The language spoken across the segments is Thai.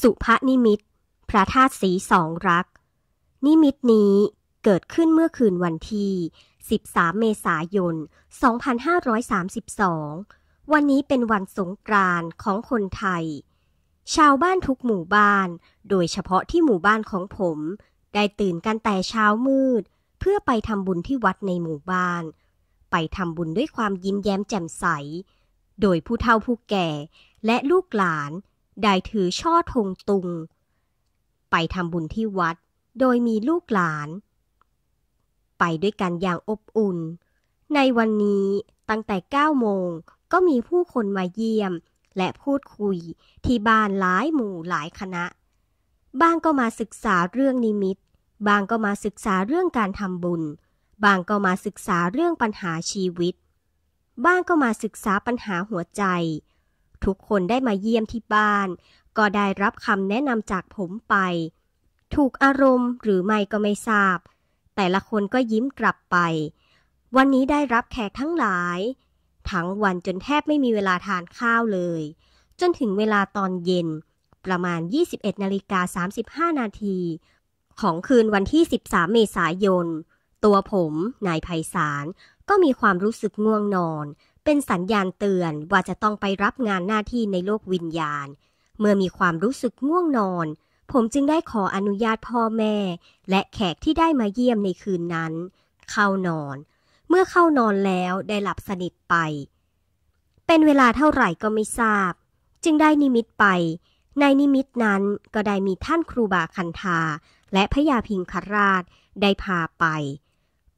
สุภนิมิตพระธาตุสีสองรัก นิมิตนี้เกิดขึ้นเมื่อคืนวันที่ 13 เมษายน 2532 วันนี้เป็นวันสงกรานต์ของคนไทย ชาวบ้านทุกหมู่บ้านโดยเฉพาะที่หมู่บ้านของผมได้ตื่นกันแต่เช้ามืด เพื่อไปทำบุญที่วัดในหมู่บ้าน ไปทำบุญด้วยความยิ้มแย้มแจ่มใส โดยผู้เฒ่าผู้แก่และลูกหลานได้ถือช่อธงตุง ไปทำบุญที่วัดโดยมีลูกหลาน ไปด้วยกันอย่างอบอุ่น ในวันนี้ตั้งแต่9โมงก็มีผู้คนมาเยี่ยม และพูดคุยที่บ้านหลายหมู่หลายคณะบางก็มาศึกษาเรื่องนิมิตบางก็มาศึกษาเรื่องการทำบุญบางก็มาศึกษาเรื่องปัญหาชีวิต บ้างก็มาศึกษาปัญหาหัวใจทุกคนได้มาเยี่ยมที่บ้าน ก็ได้รับคำแนะนำจากผมไป ถูกอารมณ์หรือไม่ก็ไม่ทราบ แต่ละคนก็ยิ้มกลับไป วันนี้ได้รับแขกทั้งหลาย ทั้งวันจนแทบไม่มีเวลาทานข้าวเลย จนถึงเวลาตอนเย็น ประมาณ 21นาฬิกา35 นาที ของคืนวันที่ 13 เมษายน ตัวผม นายไพศาลก็มีความรู้สึกง่วงนอนเป็นสัญญาณเตือนว่าจะต้องไปรับงานหน้าที่ในโลกวิญญาณ เมื่อมีความรู้สึกง่วงนอน ผมจึงได้ขออนุญาตพ่อแม่ และแขกที่ได้มาเยี่ยมในคืนนั้น เข้านอน เมื่อเข้านอนแล้วได้หลับสนิทไป เป็นเวลาเท่าไหร่ก็ไม่ทราบ จึงได้นิมิตไป ในนิมิตนั้นก็ได้มีท่านครูบาคันธาและพญาพิงคราชได้พาไป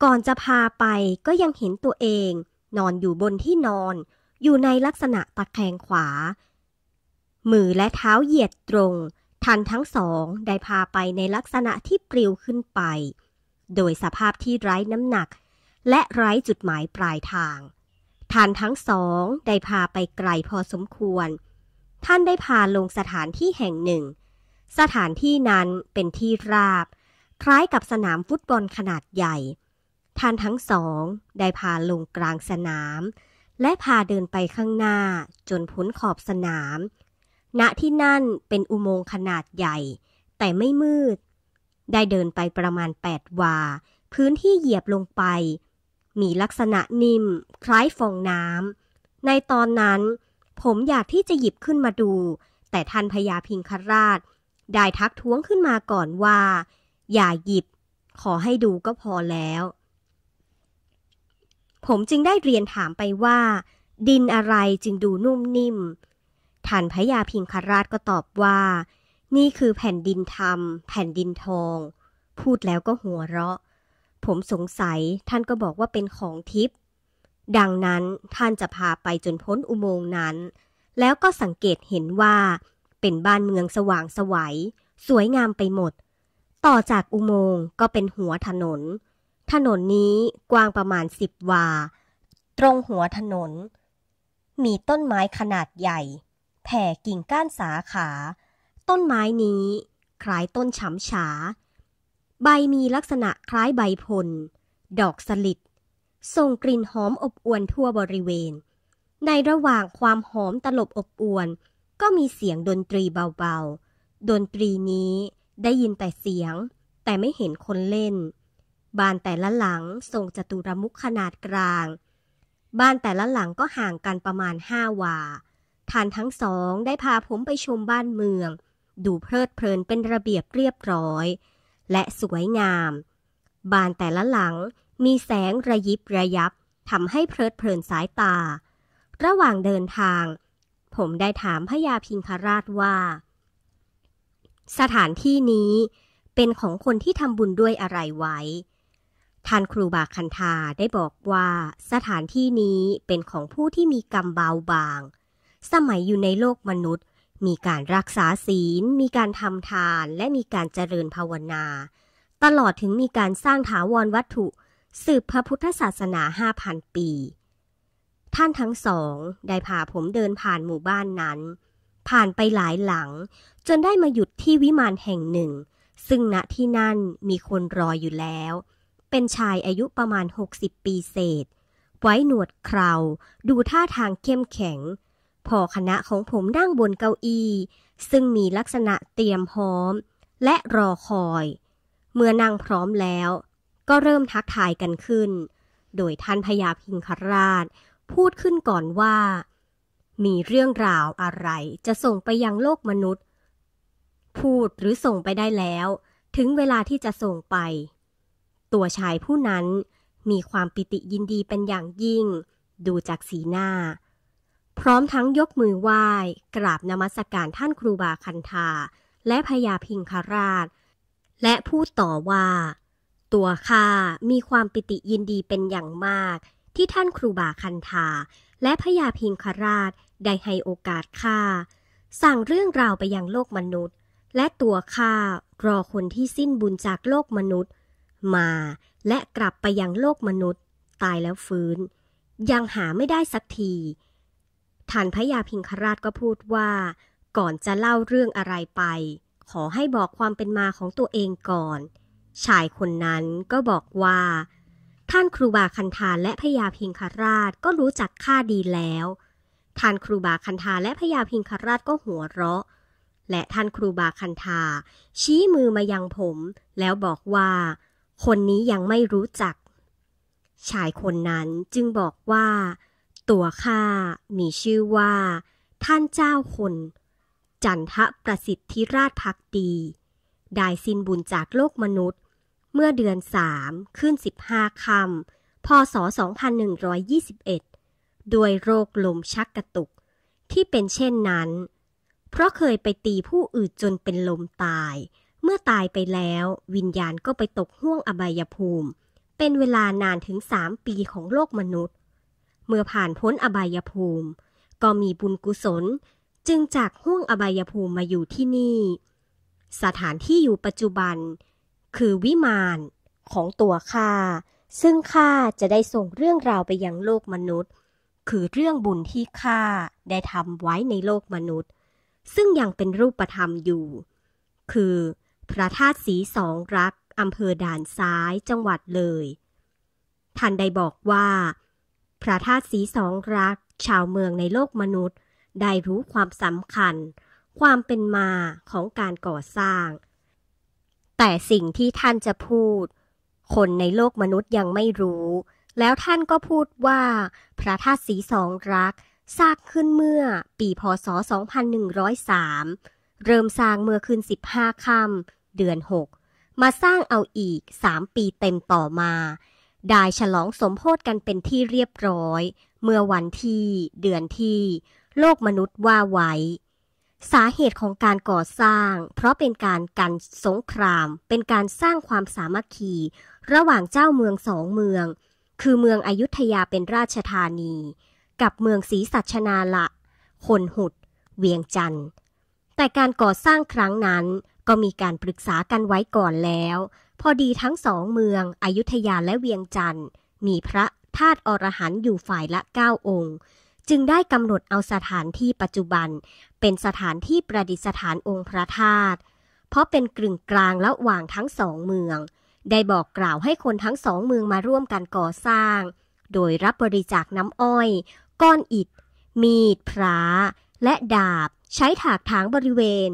ก่อนจะพาไปก็ยังเห็นตัวเองนอนอยู่บนที่นอนอยู่ในลักษณะตะแคงขวามือและเท้าเหยียดตรงท่านทั้งสอง ได้พาไปในลักษณะที่ปลิวขึ้นไป โดยสภาพที่ไร้น้ำหนัก และไร้จุดหมายปลายทางท่านทั้งสองได้พาไปไกลพอสมควร ท่านได้พาลงสถานที่แห่งหนึ่ง สถานที่นั้นเป็นที่ราบ คล้ายกับสนามฟุตบอลขนาดใหญ่ท่านทั้งสอง ได้พาลงกลางสนาม และพาเดินไปข้างหน้าจนพ้นขอบสนาม ณ ที่นั่นเป็นอุโมงค์ขนาดใหญ่ แต่ไม่มืด ได้เดินไปประมาณแปดวาพื้นที่เหยียบลงไป มีลักษณะนิ่มคล้ายฟองน้ำ ในตอนนั้น ผมอยากที่จะหยิบขึ้นมาดู แต่ท่านพญาพิงคราช ได้ทักท้วงขึ้นมาก่อนว่า อย่าหยิบ ขอให้ดูก็พอแล้วผมจึงได้เรียนถามไปว่า ดินอะไรจึงดูนุ่มนิ่มท่านพญาพิงคราชก็ตอบว่า นี่คือแผ่นดินธรรม แผ่นดินทอง พูดแล้วก็หัวเราะ ผมสงสัยท่านก็บอกว่าเป็นของทิพย์ดังนั้นท่านจะพาไปจนพ้นอุโมงค์นั้น แล้วก็สังเกตเห็นว่าเป็นบ้านเมืองสว่างสวยสวยงามไปหมด ต่อจากอุโมงค์ก็เป็นหัวถนนถนนนี้กว้างประมาณสิบวา ตรงหัวถนน มีต้นไม้ขนาดใหญ่ แผ่กิ่งก้านสาขา ต้นไม้นี้คล้ายต้นฉำฉา ใบมีลักษณะคล้ายใบพล ดอกสลิดส่งกลิ่นหอมอบอวนทั่วบริเวณ ในระหว่างความหอมตลบอบอวนก็มีเสียงดนตรีเบาๆ ดนตรีนี้ได้ยินแต่เสียง แต่ไม่เห็นคนเล่นบ้านแต่ละหลังทรงจตุรมุขขนาดกลาง บ้านแต่ละหลังก็ห่างกันประมาณห้าวาท่านทั้งสองได้พาผมไปชมบ้านเมือง ดูเพลิดเพลินเป็นระเบียบเรียบร้อย และสวยงาม บ้านแต่ละหลังมีแสงระยิบระยับทำให้เพลิดเพลินสายตา ระหว่างเดินทาง ผมได้ถามพญาพิงคราชว่า สถานที่นี้เป็นของคนที่ทำบุญด้วยอะไรไว้ท่านครูบาคันธาได้บอกว่า สถานที่นี้เป็นของผู้ที่มีกรรมเบาบาง สมัยอยู่ในโลกมนุษย์ มีการรักษาศีล มีการทำทาน และมีการเจริญภาวนา ตลอดถึงมีการสร้างถาวรวัตถุ สืบพระพุทธศาสนา 5,000 ปี ท่านทั้งสอง ได้พาผมเดินผ่านหมู่บ้านนั้น ผ่านไปหลายหลังจนได้มาหยุดที่วิมานแห่งหนึ่ง ซึ่งณที่นั่นมีคนรออยู่แล้วเป็นชายอายุประมาณ 60 ปีเศษ ไว้หนวดเครา ดูท่าทางเข้มแข็ง พอคณะของผมนั่งบนเก้าอี้ ซึ่งมีลักษณะเตรียมพร้อม และรอคอย เมื่อนั่งพร้อมแล้ว ก็เริ่มทักทายกันขึ้น โดยท่านพญาพิงคราช พูดขึ้นก่อนว่า มีเรื่องราวอะไร จะส่งไปยังโลกมนุษย์ พูดหรือส่งไปได้แล้ว ถึงเวลาที่จะส่งไปตัวชายผู้นั้นมีความปิติยินดีเป็นอย่างยิ่ง ดูจากสีหน้า พร้อมทั้งยกมือไหว้กราบนมัสการท่านครูบาคันธาและพญาพิงคราช และพูดต่อว่า ตัวข้ามีความปิติยินดีเป็นอย่างมากที่ท่านครูบาคันธาและพญาพิงคราชได้ให้โอกาสข้าสั่งเรื่องราวไปยังโลกมนุษย์ และตัวข้ารอคนที่สิ้นบุญจากโลกมนุษย์มาและกลับไปยังโลกมนุษย์ ตายแล้วฟื้น ยังหาไม่ได้สักที ท่านพระยาพิงคราชก็พูดว่า ก่อนจะเล่าเรื่องอะไรไป ขอให้บอกความเป็นมาของตัวเองก่อน ชายคนนั้นก็บอกว่า ท่านครูบาคันธาและพยาพิงคราชก็รู้จักข้าดีแล้ว ท่านครูบาคันธาและพยาพิงคราชก็หัวเราะ และท่านครูบาคันธาชี้มือมายังผม แล้วบอกว่าคนนี้ยังไม่รู้จักชายคนนั้นจึงบอกว่า ตัวข้ามีชื่อว่าท่านเจ้าคน จันทะประสิทธิราชพักดีได้สิ้นบุญจากโลกมนุษย์ เมื่อเดือนสามขึ้นสิบห้าคำพศ 2121 ด้วยโรคลมชักกระตุกที่เป็นเช่นนั้น เพราะเคยไปตีผู้อื่นจนเป็นลมตายเมื่อตายไปแล้ววิญญาณก็ไปตกห้วงอบายภูมิ เป็นเวลานานถึงสามปีของโลกมนุษย์ เมื่อผ่านพ้นอบายภูมิ ก็มีบุญกุศลจึงจากห้วงอบายภูมิมาอยู่ที่นี่ สถานที่อยู่ปัจจุบัน คือวิมานของตัวข้าซึ่งข้าจะได้ส่งเรื่องราวไปยังโลกมนุษย์ คือเรื่องบุญที่ข้าได้ทำไว้ในโลกมนุษย์ ซึ่งยังเป็นรูปธรรมอยู่ คือพระธาตุสีสองรักอำเภอด่านซ้าย จังหวัดเลย ท่านได้บอกว่า พระธาตุสีสองรัก ชาวเมืองในโลกมนุษย์ได้รู้ความสำคัญ ความเป็นมาของการก่อสร้าง แต่สิ่งที่ท่านจะพูด คนในโลกมนุษย์ยังไม่รู้ แล้วท่านก็พูดว่า พระธาตุสีสองรัก สร้างขึ้นเมื่อปีพศ2103เริ่มสร้างเมื่อคืน15ค่ำเดือน 6 มาสร้างเอาอีก 3 ปีเต็มต่อมา ได้ฉลองสมโพธกันเป็นที่เรียบร้อย เมื่อวันที่ เดือนที่ โลกมนุษย์ว่าไว้ สาเหตุของการก่อสร้าง เพราะเป็นการกันสงคราม เป็นการสร้างความสามัคคี ระหว่างเจ้าเมืองสองเมือง คือเมืองอยุธยาเป็นราชธานี กับเมืองศรีสัชนาละคนหุด เวียงจันทร์แต่การก่อสร้างครั้งนั้นก็มีการปรึกษากันไว้ก่อนแล้ว พอดีทั้งสองเมืองอายุทยาและเวียงจันทร์มีพระธาตุอรหันต์อยู่ฝ่ายละเก้าองค์ จึงได้กำหนดเอาสถานที่ปัจจุบัน เป็นสถานที่ประดิษฐานองค์พระธาตุเพราะเป็นกลึงกลางระหว่างทั้งสองเมือง ได้บอกกล่าวให้คนทั้งสองเมืองมาร่วมกันก่อสร้าง โดยรับบริจาคน้ำอ้อย ก้อนอิฐ มีดพระและดาบใช้ถากถางบริเวณ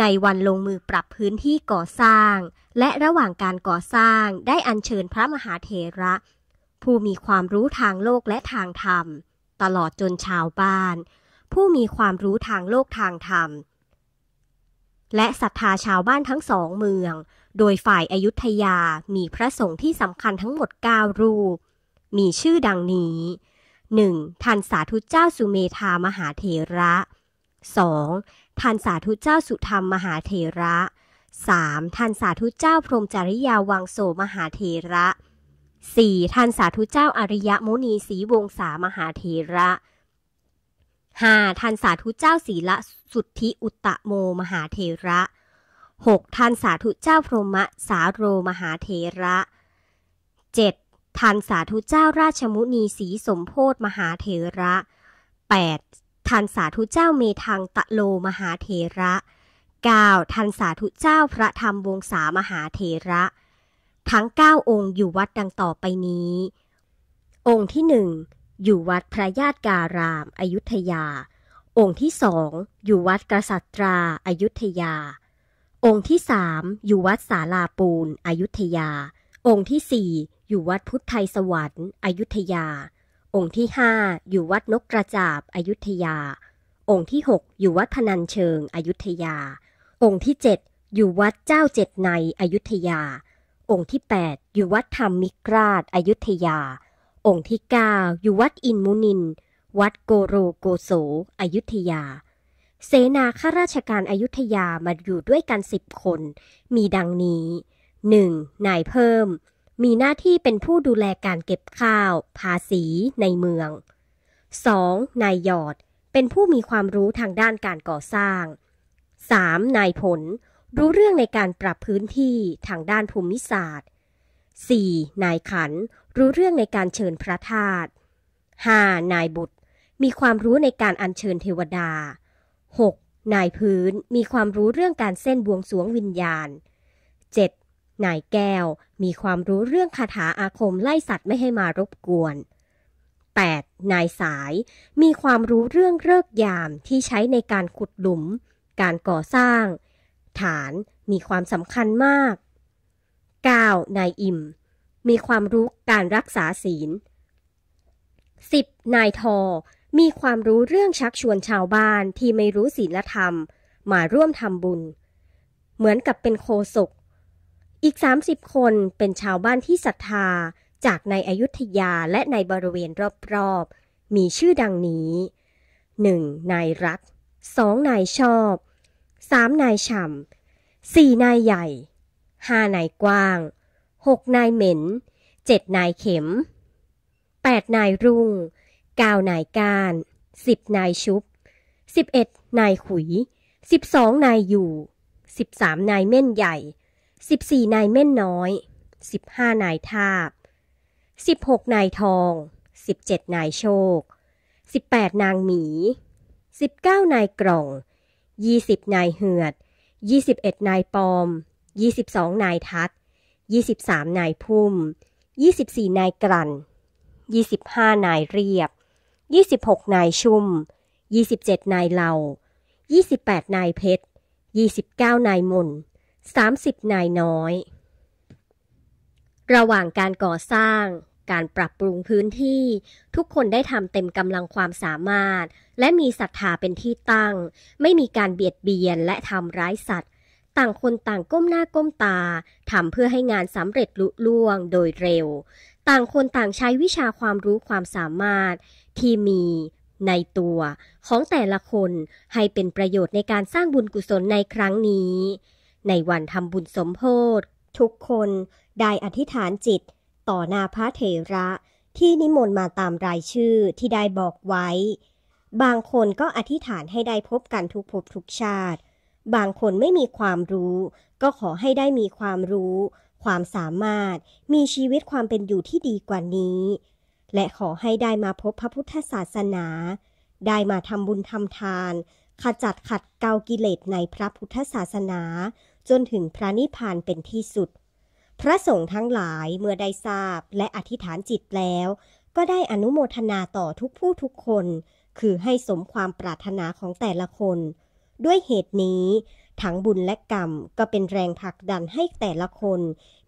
ในวันลงมือปรับพื้นที่ก่อสร้าง และระหว่างการก่อสร้างได้อัญเชิญพระมหาเถระ ผู้มีความรู้ทางโลกและทางธรรม ตลอดจนชาวบ้าน ผู้มีความรู้ทางโลกทางธรรม และศรัทธาชาวบ้านทั้งสองเมือง โดยฝ่ายอายุทยามีพระสงฆ์ที่สำคัญทั้งหมด 9 รูป มีชื่อดังนี้ 1. ท่านสาธุเจ้าสุเมธามหาเถระ 2. ท่านสาธุเจ้าสุธรรมมหาเถระ 3. ท่านสาธุเจ้าพรมจริยาวังโสมหาเถระ 4. ท่านสาธุเจ้าอริยมุนีสีวงศามหาเถระ 5. ท่านสาธุเจ้าศีละสุทธิอุตตะโมมหาเถระ 6. ท่านสาธุเจ้าพรหมสาโรมหาเถระ 7. ท่านสาธุเจ้าราชมุนีสีสมโพธมหาเถระ 8. ท่านสาธุเจ้าเมทังตะโลมหาเถระ 9. ท่านสาธุเจ้าพระธรรมวงศามหาเถระ ทั้ง9องค์อยู่วัดดังต่อไปนี้ องค์ที่หนึ่งอยู่วัดพระญาติการามอายุทยา องค์ที่สองอยู่วัดกษัตราอายุทยา องค์ที่สามอยู่วัดสาลาปูนอายุทยา องค์ที่สี่อยู่วัดพุทธไทยสวรรค์อายุทยาองค์ที่5อยู่วัดนกกระจาบอายุทยา องค์ที่6อยู่วัดพนันเชิงอายุทยา องค์ที่7อยู่วัดเจ้าเจ็ดในอายุทยา องค์ที่8อยู่วัดธรรมมิกราชอายุทยา องค์ที่9อยู่วัดอินมุนิน วัดโกโรโกโสอายุทยา เสนาข้าราชการอายุทยามาอยู่ด้วยกันสิบคน มีดังนี้ 1. นายเพิ่มมีหน้าที่เป็นผู้ดูแลการเก็บข้าว ภาษีในเมือง 2. นายยอด เป็นผู้มีความรู้ทางด้านการก่อสร้าง 3. นายผล รู้เรื่องในการปรับพื้นที่ทางด้านภูมิศาสตร์ 4. นายขัน รู้เรื่องในการเชิญพระธาตุ 5. นายบุตร มีความรู้ในการอัญเชิญเทวดา 6. นายพื้น มีความรู้เรื่องการเส้นบวงสวงวิญญาณ 7. นายแก้วมีความรู้เรื่องคาถาอาคมไล่สัตว์ไม่ให้มารบกวน 8. นายสายมีความรู้เรื่องเลิกยามที่ใช้ในการขุดหลุม การก่อสร้าง ฐานมีความสำคัญมาก 9. นายอิ่ม มีความรู้การรักษาศีล 10. นายทอ มีความรู้เรื่องชักชวนชาวบ้านที่ไม่รู้ศีลธรรม มาร่วมทำบุญ เหมือนกับเป็นโคศกอีก 30 คนเป็นชาวบ้านที่ศรัทธาจากในอยุธยาและในบริเวณรอบ ๆ มีชื่อดังนี้ 1. นายรัก 2. นายชอบ 3. นายฉ่ำ 4. นายใหญ่ 5. นายกว้าง 6. นายเหม็น 7. นายเข็ม 8. นายรุ่ง 9. นายก้าน 10. นายชุบ 11. นายขุย 12. นายอยู่ 13. นายเม่นใหญ่14นายเม่นน้อย 15นายทาบ 16นายทอง 17นายโชค 18 นางหมี 19นายกล่อง 20นายเหือด21นายปอม 22นายทัด 23นายพุ่ม 24นายกลั่น25นายเรียบ 26นายชุ่ม 27นายเหลา 28นายเพชร 29นายมน30นายน้อย ระหว่างการก่อสร้าง การปรับปรุงพื้นที่ ทุกคนได้ทำเต็มกำลังความสามารถ และมีศรัทธาเป็นที่ตั้ง ไม่มีการเบียดเบียนและทำร้ายสัตว์ ต่างคนต่างก้มหน้าก้มตาทำเพื่อให้งานสำเร็จลุล่วงโดยเร็ว ต่างคนต่างใช้วิชาความรู้ความสามารถ ที่มี ในตัว ของแต่ละคนให้เป็นประโยชน์ในการสร้างบุญกุศลในครั้งนี้ในวันทำบุญสมโพธทุกคนได้อธิษฐานจิตต่อหน้าพระเถระที่นิมนต์มาตามรายชื่อที่ได้บอกไว้ บางคนก็อธิษฐานให้ได้พบกันทุกภพทุกชาติ บางคนไม่มีความรู้ ก็ขอให้ได้มีความรู้ ความสามารถมีชีวิตความเป็นอยู่ที่ดีกว่านี้ และขอให้ได้มาพบพระพุทธศาสนา ได้มาทำบุญทำทานขจัดขัดเกากิเลสในพระพุทธศาสนาจนถึงพระนิพพานเป็นที่สุด พระสงฆ์ทั้งหลายเมื่อได้ทราบและอธิษฐานจิตแล้ว ก็ได้อนุโมทนาต่อทุกผู้ทุกคน คือให้สมความปรารถนาของแต่ละคน ด้วยเหตุนี้ ทั้งบุญและกรรม ก็เป็นแรงผลักดันให้แต่ละคน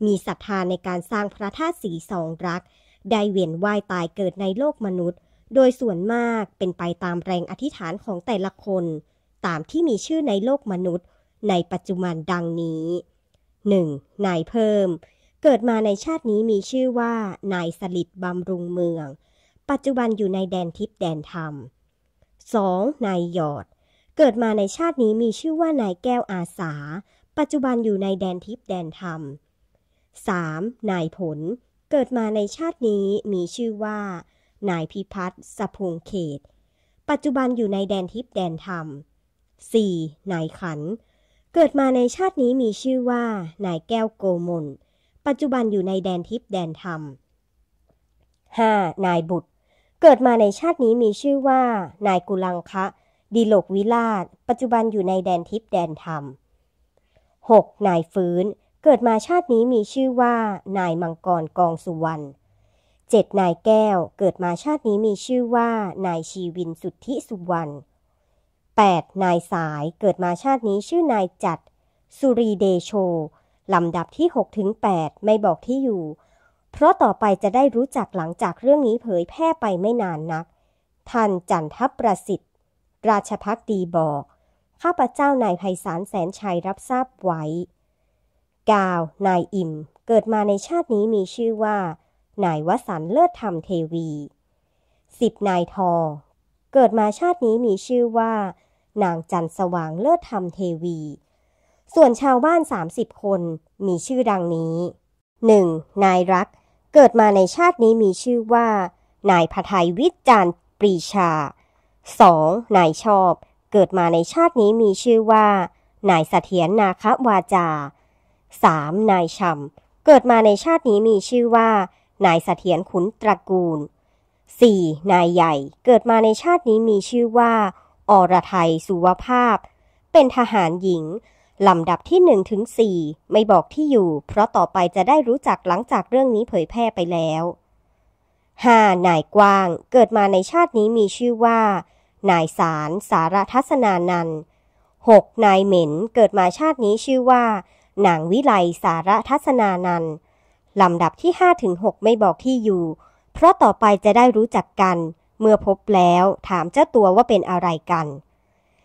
มีศรัทธาในการสร้างพระธาตุสีสองรัก ได้เวียนว่ายตายเกิดในโลกมนุษย์ โดยส่วนมากเป็นไปตามแรงอธิษฐานของแต่ละคน ตามที่มีชื่อในโลกมนุษย์ในปัจจุบันดังนี้ 1. นายเพิ่ม เกิดมาในชาตินี้มีชื่อว่า นายสลิดบำรุงเมือง ปัจจุบันอยู่ในแดนทิพย์แดนธรรม 2. นายหยอด เกิดมาในชาตินี้มีชื่อว่า นายแก้วอาสา ปัจจุบันอยู่ในแดนทิพย์แดนธรรม 3. นายผล เกิดมาในชาตินี้มีชื่อว่า นายพิพัฒน์สพงเขต ปัจจุบันอยู่ในแดนทิพย์แดนธรรม 4. นายขันเกิดมาในชาตินี้มีชื่อว่า นายแก้วโกมล ปัจจุบันอยู่ในแดนทิพย์แดนธรรม 5. นายบุตร เกิดมาในชาตินี้มีชื่อว่า นายกุลังคะดีโลกวิราชปัจจุบันอยู่ในแดนทิพย์แดนธรรม 6. นายฟื้น เกิดมาชาตินี้มีชื่อว่า นายมังกรกองสุวรรณ 7. นายแก้ว เกิดมาชาตินี้มีชื่อว่า นายชีวินสุทธิสุวรรณ 8. นายสายเกิดมาชาตินี้ชื่อนายจัด สุรีเดโช ลำดับที่ 6 ถึง 8 ไม่บอกที่อยู่ เพราะต่อไปจะได้รู้จักหลังจากเรื่องนี้เผยแพร่ไปไม่นานนัก ท่านจันทประสิทธิ์ ราชพักดีบอก ข้าพเจ้านายไพศาลแสนชัยรับทราบไว้กวนายอิ่ม เกิดมาในชาตินี้มีชื่อว่า นายวสันเลิศธรรมเทวีสิบนายทองเกิดมาชาตินี้มีชื่อว่านางจันสว่างเลิศธรรมเทวี ส่วนชาวบ้าน30คน มีชื่อดังนี้ 1. นายรัก เกิดมาในชาตินี้มีชื่อว่า นายพทยวิจารปรีชา 2. นายชอบ เกิดมาในชาตินี้มีชื่อว่า นายเสถียรนาควาจา 3. นายชำ เกิดมาในชาตินี้มีชื่อว่า นายเสถียรขุนตระกูล 4. นายใหญ่ เกิดมาในชาตินี้มีชื่อว่าอรไทยสุวภาพ เป็นทหารหญิง ลำดับที่หนึ่งถึงสี่ไม่บอกที่อยู่ เพราะต่อไปจะได้รู้จักหลังจากเรื่องนี้เผยแพร่ไปแล้วหานายกว้างเกิดมาในชาตินี้มีชื่อว่านายสารสารทัศนานันหกนายเหม็นเกิดมาชาตินี้ชื่อว่านางวิไลสารทัศนานันลำดับที่ห้าถึงกไม่บอกที่อยู่ เพราะต่อไปจะได้รู้จักกันเมื่อพบแล้วถามเจ้าตัวว่าเป็นอะไรกัน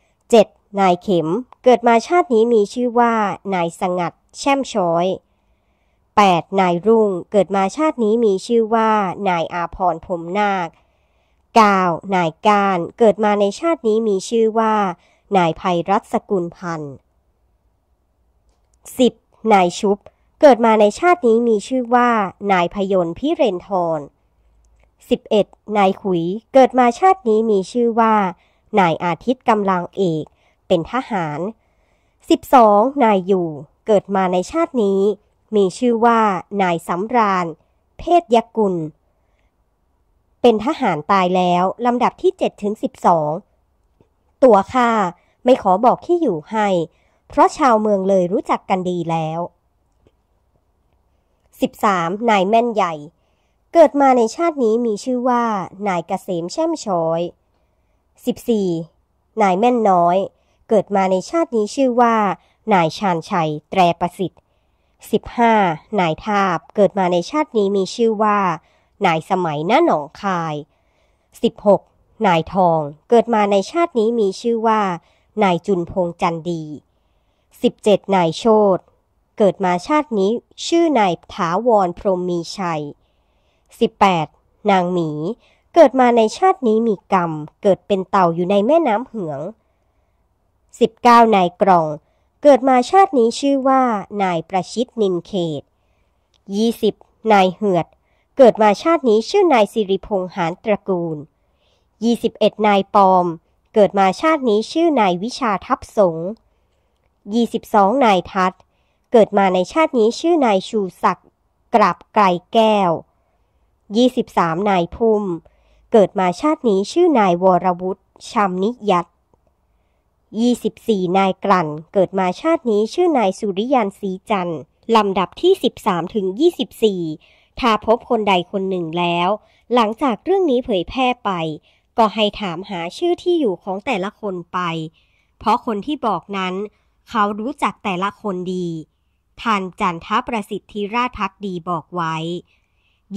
7. นายเข็ม เกิดมาชาตินี้มีชื่อว่า นายสงัด แช่มช้อย 8. นายรุ่ง เกิดมาชาตินี้มีชื่อว่า นายอาพรพรมนาค 9. นายการเกิดมาในชาตินี้มีชื่อว่า นายภัยรัตสกุลพันธ์ 10. นายชุบ เกิดมาในชาตินี้มีชื่อว่า นายพยนพิเรนทร 11. นายขุยเกิดมาชาตินี้มีชื่อว่า นายอาทิตย์กำลังเอกเป็นทหาร 12. นายอยู่ เกิดมาในชาตินี้มีชื่อว่า นายสำราญ เพศยกุล เป็นทหารตายแล้วลำดับที่7ถึง12 ตัวข้าไม่ขอบอกที่อยู่ให้ เพราะชาวเมืองเลยรู้จักกันดีแล้ว 13. นายแม่นใหญ่เกิดมาในชาตินี้มีชื่อว่า นายกเกษมแช่มช้อย 14. นายแม่นน้อย เกิดมาในชาตินี้ชื่อว่า นายชาญชัยแตรประสิทธิ์ 15. นายทาบ เกิดมาในชาตินี้มีชื่อว่า นายสมัยหน้าหนองคาย 16. นายทอง เกิดมาในชาตินี้มีชื่อว่า นายจุนพงจันดี 17. นายโชตเกิดมาชาตินี้ ชื่อนายถาวรพรหมมีชัย 18. นางหมี เกิดมาในชาตินี้มีกรรม เกิดเป็นเต่าอยู่ในแม่น้ำเหือง 19. นายกรอง เกิดมาชาตินี้ชื่อว่า นายประชิดนินเขต 20. นายเหือด เกิดมาชาตินี้ชื่อนายสิริพงษ์หานตระกูล 21. นายปอม เกิดมาชาตินี้ชื่อนายวิชาทับสง 22. นายทัดเกิดมาในชาตินี้ชื่อนายชูศักดิ์กราบไกลแก้ว23นายพุ่มเกิดมาชาตินี้ชื่อนายวรวุฒิชำนิยัต24นายกลั่นเกิดมาชาตินี้ชื่อนายสุริยันสีจันทร์ลำดับที่ 13ถึง24ถ้าพบคนใดคนหนึ่งแล้ว หลังจากเรื่องนี้เผยแพร่ไปก็ให้ถามหาชื่อที่อยู่ของแต่ละคนไป เพราะคนที่บอกนั้นเขารู้จักแต่ละคนดี ท่านจันทประสิทธิราชพักดีบอกไว้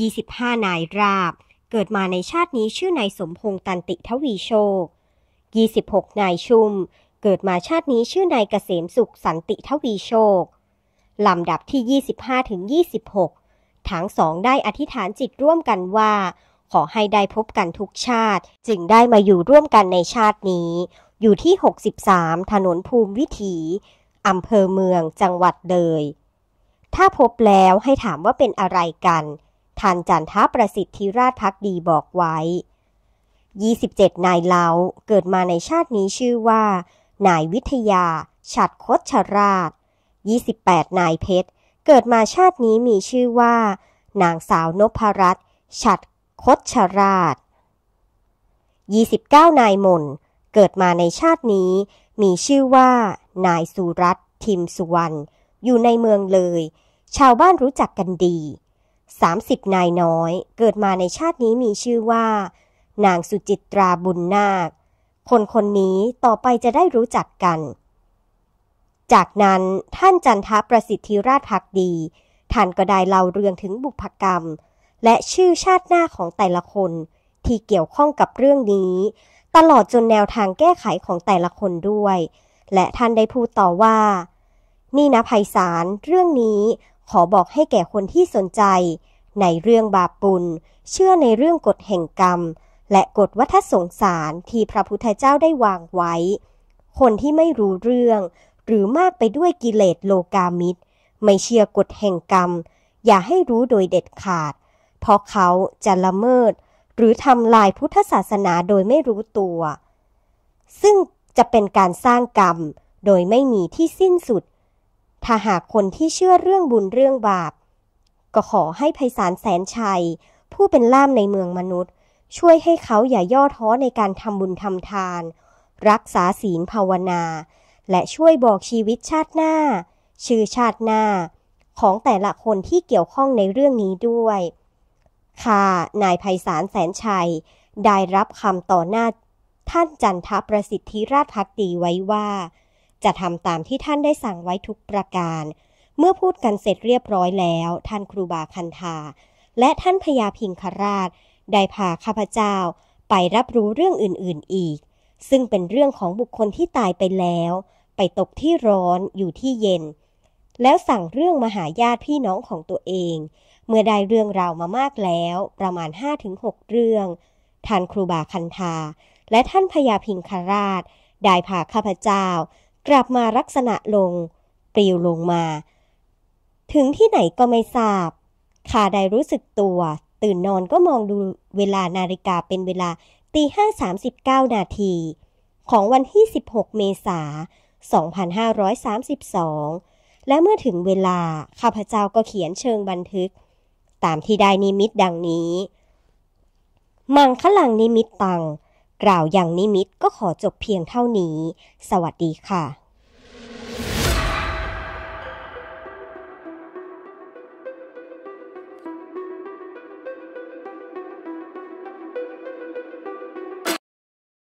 25 นายราบ เกิดมาในชาตินี้ชื่อนายสมพงษ์ตันติทวีโชค 26 นายชุมเกิดมาชาตินี้ชื่อนายเกษมสุขสันติทวีโชค ลำดับที่ 25ถึง26ทั้งสองได้อธิษฐานจิตร่วมกันว่า ขอให้ได้พบกันทุกชาติจึงได้มาอยู่ร่วมกันในชาตินี้ อยู่ที่63ถนนภูมิวิถีอำเภอเมืองจังหวัดเลยถ้าพบแล้วให้ถามว่าเป็นอะไรกันพันธ์จันทประสิทธิราชพักดีบอกไว้ 27 นายเลาเกิดมาในชาตินี้ชื่อว่า นายวิทยา ฉัดคดชราช28นายเพชรเกิดมาชาตินี้มีชื่อว่า นางสาวนพรัตน์ฉัดคดชราช29 นายมนเกิดมาในชาตินี้มีชื่อว่า นายสุรัตทิมสุวรรณ อยู่ในเมืองเลย ชาวบ้านรู้จักกันดี30นายน้อยเกิดมาในชาตินี้มีชื่อว่า นางสุจิตราบุญนาค คนคนนี้ต่อไปจะได้รู้จักกัน จากนั้นท่านจันทประสิทธิราชพักดี ท่านก็ได้เล่าเรื่องถึงบุพกรรม และชื่อชาติหน้าของแต่ละคน ที่เกี่ยวข้องกับเรื่องนี้ ตลอดจนแนวทางแก้ไขของแต่ละคนด้วย และท่านได้พูดต่อว่า นี่นะไพศาลเรื่องนี้ขอบอกให้แก่คนที่สนใจ ในเรื่องบาปบุญเชื่อในเรื่องกฎแห่งกรรม และกฎวัฏสงสารที่พระพุทธเจ้าได้วางไว้ คนที่ไม่รู้เรื่อง หรือมากไปด้วยกิเลสโลกามิตรไม่เชื่อกฎแห่งกรรม อย่าให้รู้โดยเด็ดขาดเพราะเขาจะละเมิด หรือทำลายพุทธศาสนาโดยไม่รู้ตัว ซึ่งจะเป็นการสร้างกรรมโดยไม่มีที่สิ้นสุดถ้าหากคนที่เชื่อเรื่องบุญเรื่องบาปก็ขอให้ไพศาลแสนชัย ผู้เป็นล่ามในเมืองมนุษย์ ช่วยให้เขาอย่าย่อท้อในการทำบุญทำทาน รักษาศีลภาวนา และช่วยบอกชีวิตชาติหน้า ชื่อชาติหน้า ของแต่ละคนที่เกี่ยวข้องในเรื่องนี้ด้วย ค่ะ นายภัยสารแสนชัย ได้รับคำต่อหน้า ท่านจันทประสิทธิราชพักดีไว้ว่าจะทำตามที่ท่านได้สั่งไว้ทุกประการ เมื่อพูดกันเสร็จเรียบร้อยแล้ว ท่านครูบาคันธา และท่านพญาพิงคราช ได้พาข้าพเจ้า ไปรับรู้เรื่องอื่นๆอีก ซึ่งเป็นเรื่องของบุคคลที่ตายไปแล้ว ไปตกที่ร้อนอยู่ที่เย็น แล้วสั่งเรื่องมาหาญาติพี่น้องของตัวเอง เมื่อได้เรื่องราวมามากแล้ว ประมาณ 5-6 เรื่อง ท่านครูบาคันธา และท่านพญาพิงคราช ได้พาข้าพเจ้ากลับมาลักษณะลงปลิวลงมา ถึงที่ไหนก็ไม่ทราบ ขาได้รู้สึกตัว ตื่นนอนก็มองดูเวลานาฬิกาเป็นเวลาตีห้าสามสิบเก้านาที ของวันที่ 16 เมษา 2532 และเมื่อถึงเวลาข้าพเจ้าก็เขียนเชิงบันทึก ตามที่ได้นิมิตดังนี้มังคลังนิมิตตังกล่าวอย่างนิมิตก็ขอจบเพียงเท่านี้ สวัสดีค่ะ